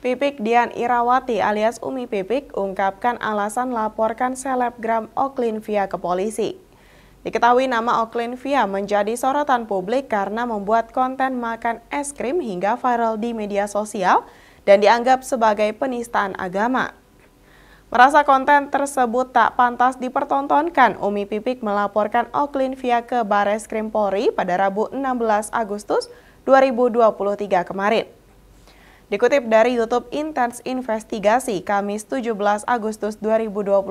Pipik Dian Irawati alias Umi Pipik ungkapkan alasan laporkan selebgram Oklin Via ke polisi. Diketahui nama Oklin Via menjadi sorotan publik karena membuat konten makan es krim hingga viral di media sosial dan dianggap sebagai penistaan agama. Merasa konten tersebut tak pantas dipertontonkan, Umi Pipik melaporkan Oklin Via ke Bareskrim Polri pada Rabu 16 Agustus 2023 kemarin. Dikutip dari YouTube Intens Investigasi Kamis 17 Agustus 2023,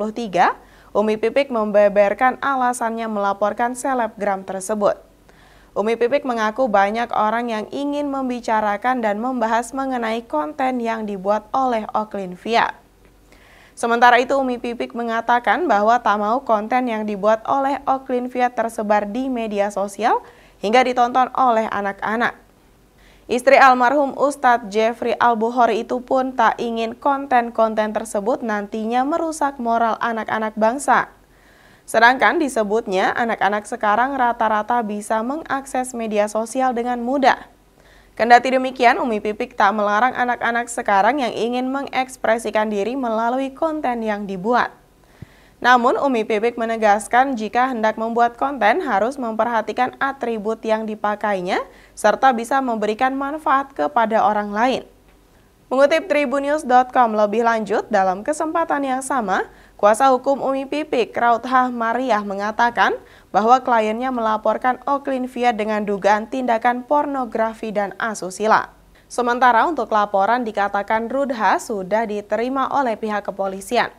Umi Pipik membeberkan alasannya melaporkan selebgram tersebut. Umi Pipik mengaku banyak orang yang ingin membicarakan dan membahas mengenai konten yang dibuat oleh Oklin Via. Sementara itu Umi Pipik mengatakan bahwa tak mau konten yang dibuat oleh Oklin Via tersebar di media sosial hingga ditonton oleh anak-anak. Istri almarhum Ustadz Jeffrey al itu pun tak ingin konten-konten tersebut nantinya merusak moral anak-anak bangsa. Sedangkan disebutnya anak-anak sekarang rata-rata bisa mengakses media sosial dengan mudah. Kendati demikian, Umi Pipik tak melarang anak-anak sekarang yang ingin mengekspresikan diri melalui konten yang dibuat. Namun, Umi Pipik menegaskan jika hendak membuat konten harus memperhatikan atribut yang dipakainya serta bisa memberikan manfaat kepada orang lain. Mengutip tribunews.com lebih lanjut, dalam kesempatan yang sama, kuasa hukum Umi Pipik, Rauthah Mariah mengatakan bahwa kliennya melaporkan Oklin Via dengan dugaan tindakan pornografi dan asusila. Sementara untuk laporan dikatakan Rudha sudah diterima oleh pihak kepolisian.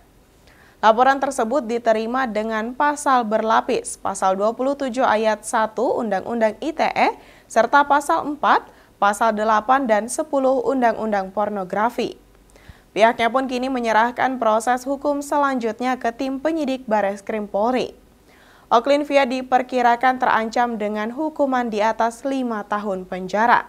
Laporan tersebut diterima dengan pasal berlapis, pasal 27 ayat 1 Undang-Undang ITE, serta pasal 4, pasal 8, dan 10 Undang-Undang Pornografi. Pihaknya pun kini menyerahkan proses hukum selanjutnya ke tim penyidik Bares Krim Polri. Oklin Via diperkirakan terancam dengan hukuman di atas 5 tahun penjara.